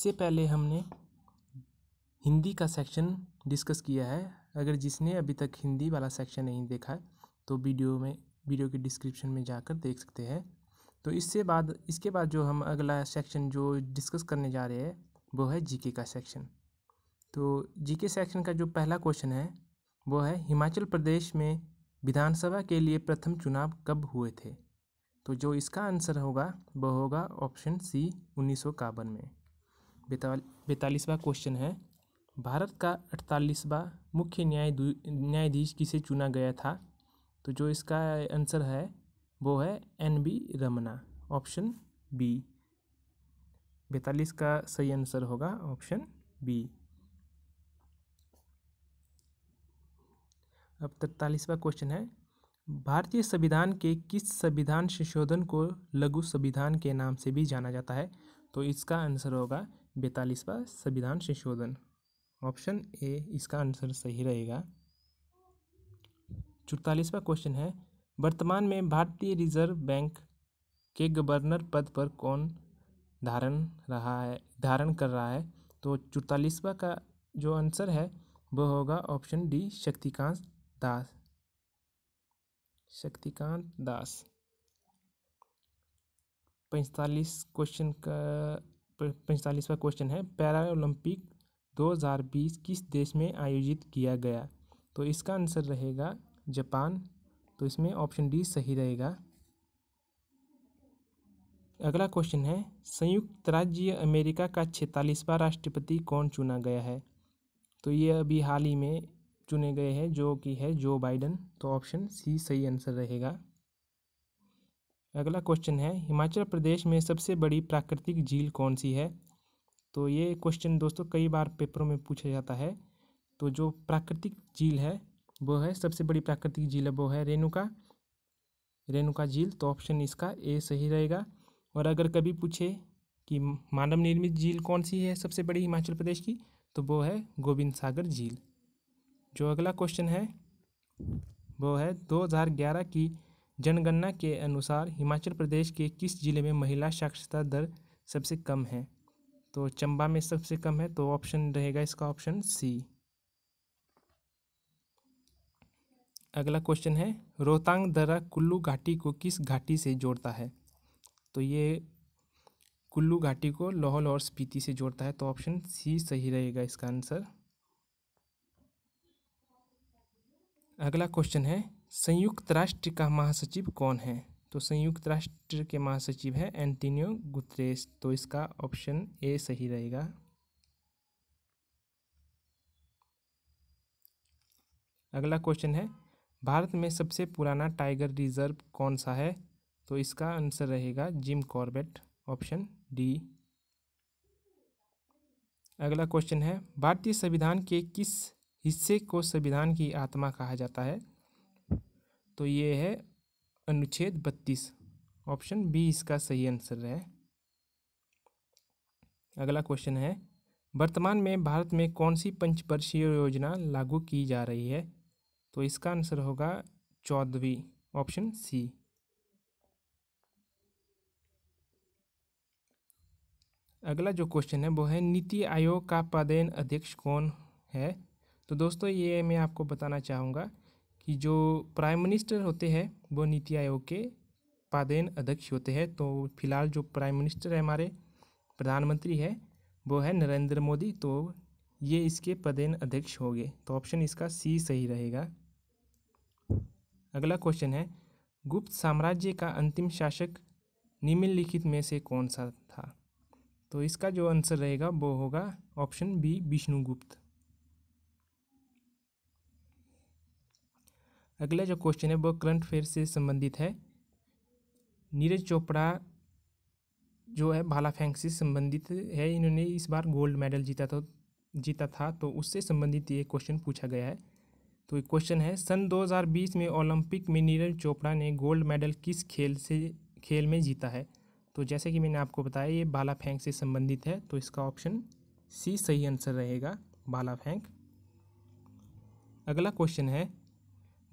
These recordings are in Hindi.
इससे पहले हमने हिंदी का सेक्शन डिस्कस किया है अगर जिसने अभी तक हिंदी वाला सेक्शन नहीं देखा है तो वीडियो में वीडियो के डिस्क्रिप्शन में जाकर देख सकते हैं तो इससे बाद इसके बाद जो हम अगला सेक्शन जो डिस्कस करने जा रहे हैं वो है जीके का सेक्शन तो जीके सेक्शन का जो पहला क्वेश्चन है वो है हिमाचल प्रदेश में विधानसभा के लिए प्रथम चुनाव कब हुए थे तो जो इसका आंसर होगा वह होगा ऑप्शन सी उन्नीस में बैतालीसवा क्वेश्चन है भारत का अड़तालीसवा मुख्य न्याय न्यायाधीश किसे चुना गया था तो जो इसका आंसर है वो है N B Ramana option B बैतालीस का सही आंसर होगा ऑप्शन बी अब तैतालीसवा क्वेश्चन है भारतीय संविधान के किस संविधान संशोधन को लघु संविधान के नाम से भी जाना जाता है तो इसका आंसर होगा बैतालीसवा संविधान संशोधन ऑप्शन ए इसका आंसर सही रहेगा चौतालीसवा क्वेश्चन है वर्तमान में भारतीय रिजर्व बैंक के गवर्नर पद पर कौन धारण रहा है धारण कर रहा है तो चौतालीसवा का जो आंसर है वह होगा ऑप्शन डी शक्तिकांत दास शक्तिकांत दास पैंतालीस क्वेश्चन का पैंतालीसवा क्वेश्चन है पैरा ओलंपिक 2020 किस देश में आयोजित किया गया तो इसका आंसर रहेगा जापान तो इसमें ऑप्शन डी सही रहेगा अगला क्वेश्चन है संयुक्त राज्य अमेरिका का छैतालीसवा राष्ट्रपति कौन चुना गया है तो ये अभी हाल ही में चुने गए हैं जो कि है जो बाइडन तो ऑप्शन सी सही आंसर रहेगा अगला क्वेश्चन है हिमाचल प्रदेश में सबसे बड़ी प्राकृतिक झील कौन सी है तो ये क्वेश्चन दोस्तों कई बार पेपरों में पूछा जाता है तो जो प्राकृतिक झील है वो है सबसे बड़ी प्राकृतिक झील है वो है रेणुका रेणुका झील तो ऑप्शन इसका ए सही रहेगा और अगर कभी पूछे कि मानव निर्मित झील कौन सी है सबसे बड़ी हिमाचल प्रदेश की तो वो है गोविंद सागर झील जो अगला क्वेश्चन है वो है 2011 की जनगणना के अनुसार हिमाचल प्रदेश के किस ज़िले में महिला साक्षरता दर सबसे कम है तो चंबा में सबसे कम है तो ऑप्शन रहेगा इसका ऑप्शन सी अगला क्वेश्चन है रोहतांग दर्रा कुल्लू घाटी को किस घाटी से जोड़ता है तो ये कुल्लू घाटी को लाहौल और स्पीति से जोड़ता है तो ऑप्शन सी सही रहेगा इसका आंसर अगला क्वेश्चन है संयुक्त राष्ट्र का महासचिव कौन है तो संयुक्त राष्ट्र के महासचिव है एंटीनियो गुतरेस तो इसका ऑप्शन ए सही रहेगा अगला क्वेश्चन है भारत में सबसे पुराना टाइगर रिजर्व कौन सा है तो इसका आंसर रहेगा जिम कॉर्बेट ऑप्शन डी अगला क्वेश्चन है भारतीय संविधान के किस हिस्से को संविधान की आत्मा कहा जाता है तो ये है अनुच्छेद बत्तीस ऑप्शन बी इसका सही आंसर है अगला क्वेश्चन है वर्तमान में भारत में कौन सी पंचवर्षीय योजना लागू की जा रही है तो इसका आंसर होगा चौदहवीं ऑप्शन सी अगला जो क्वेश्चन है वो है नीति आयोग का पदेन अध्यक्ष कौन है तो दोस्तों ये मैं आपको बताना चाहूँगा कि जो प्राइम मिनिस्टर होते हैं वो नीति आयोग के पादेन अध्यक्ष होते हैं तो फिलहाल जो प्राइम मिनिस्टर है हमारे प्रधानमंत्री है वो है नरेंद्र मोदी तो ये इसके पदेन अध्यक्ष होंगे तो ऑप्शन इसका सी सही रहेगा अगला क्वेश्चन है गुप्त साम्राज्य का अंतिम शासक निम्नलिखित में से कौन सा था तो इसका जो आंसर रहेगा वो होगा ऑप्शन बी विष्णुगुप्त अगला जो क्वेश्चन है वो करंट अफेयर से संबंधित है नीरज चोपड़ा जो है भाला फेंक से संबंधित है इन्होंने इस बार गोल्ड मेडल जीता था जीता था तो उससे संबंधित ये क्वेश्चन पूछा गया है तो ये क्वेश्चन है सन 2020 में ओलंपिक में नीरज चोपड़ा ने गोल्ड मेडल किस खेल से खेल में जीता है तो जैसे कि मैंने आपको बताया ये भाला फेंक से संबंधित है तो इसका ऑप्शन सी सही आंसर रहेगा भाला फेंक अगला क्वेश्चन है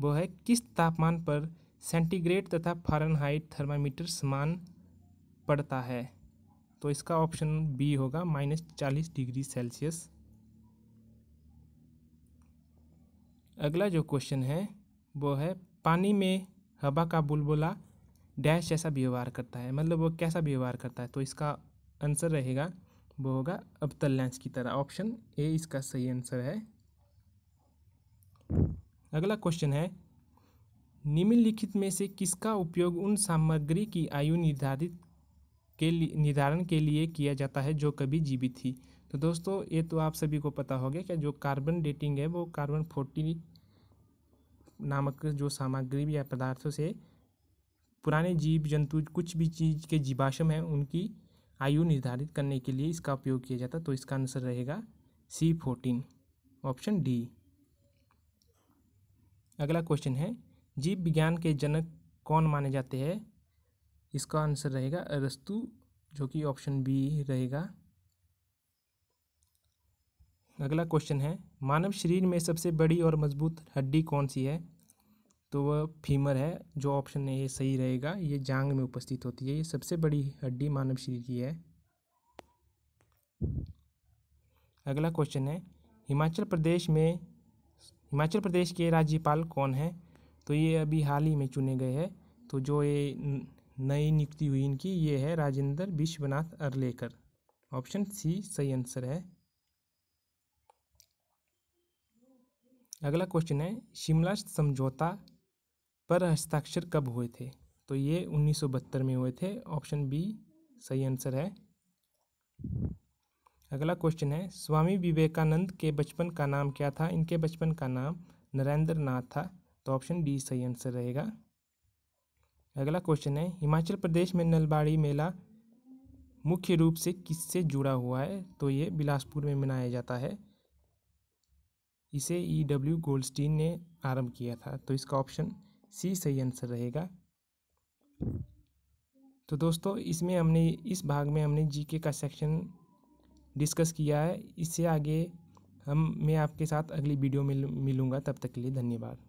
वो है किस तापमान पर सेंटीग्रेड तथा फारेनहाइट थर्मामीटर समान पड़ता है तो इसका ऑप्शन बी होगा माइनस चालीस डिग्री सेल्सियस अगला जो क्वेश्चन है वो है पानी में हवा का बुलबुला डैश जैसा व्यवहार करता है मतलब वो कैसा व्यवहार करता है तो इसका आंसर रहेगा वो होगा अबतल्यांश की तरह ऑप्शन ए इसका सही आंसर है अगला क्वेश्चन है निम्नलिखित में से किसका उपयोग उन सामग्री की आयु निर्धारित के निर्धारण के लिए किया जाता है जो कभी जीवित थी तो दोस्तों ये तो आप सभी को पता हो गया कि जो कार्बन डेटिंग है वो कार्बन फोर्टी नामक जो सामग्री या पदार्थों से पुराने जीव जंतु कुछ भी चीज़ के जीवाश्म हैं उनकी आयु निर्धारित करने के लिए इसका उपयोग किया जाता तो इसका आंसर रहेगा सी फोर्टीन ऑप्शन डी अगला क्वेश्चन है जीव विज्ञान के जनक कौन माने जाते हैं इसका आंसर रहेगा अरस्तु जो कि ऑप्शन बी रहेगा अगला क्वेश्चन है मानव शरीर में सबसे बड़ी और मजबूत हड्डी कौन सी है तो वह फीमर है जो ऑप्शन ए सही रहेगा ये जांग में उपस्थित होती है ये सबसे बड़ी हड्डी मानव शरीर की है अगला क्वेश्चन है हिमाचल प्रदेश में हिमाचल प्रदेश के राज्यपाल कौन हैं तो ये अभी हाल ही में चुने गए हैं तो जो ये नई नियुक्ति हुई इनकी ये है राजेंद्र विश्वनाथ अरलेकर ऑप्शन सी सही आंसर है अगला क्वेश्चन है शिमला समझौता पर हस्ताक्षर कब हुए थे तो ये उन्नीस में हुए थे ऑप्शन बी सही आंसर है अगला क्वेश्चन है स्वामी विवेकानंद के बचपन का नाम क्या था इनके बचपन का नाम नरेंद्र नाथ था तो ऑप्शन डी सही आंसर रहेगा अगला क्वेश्चन है हिमाचल प्रदेश में नलबाड़ी मेला मुख्य रूप से किससे जुड़ा हुआ है तो ये बिलासपुर में मनाया जाता है इसे ई डब्ल्यू गोल्डस्टीन ने आरंभ किया था तो इसका ऑप्शन सी सही आंसर रहेगा तो दोस्तों इसमें हमने इस भाग में हमने जीके का सेक्शन डिस्कस किया है इससे आगे हम मैं आपके साथ अगली वीडियो में मिलूँगा तब तक के लिए धन्यवाद